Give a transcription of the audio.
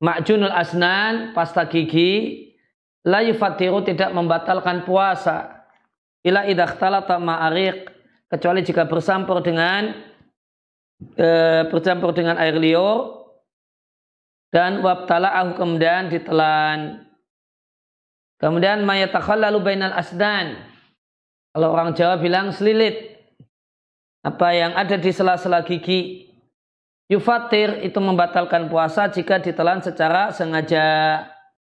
Ma'junul asnan, pasta gigi, la yufatiru tidak membatalkan puasa. Ila idakhtalata ma'arik, kecuali jika bersampur dengan e, bercampur dengan air liur dan aku kemudian ditelan. Kemudian lalu bainal asdan. Kalau orang Jawa bilang selilit. Apa yang ada di sela-sela gigi. Yufatir itu membatalkan puasa jika ditelan secara sengaja.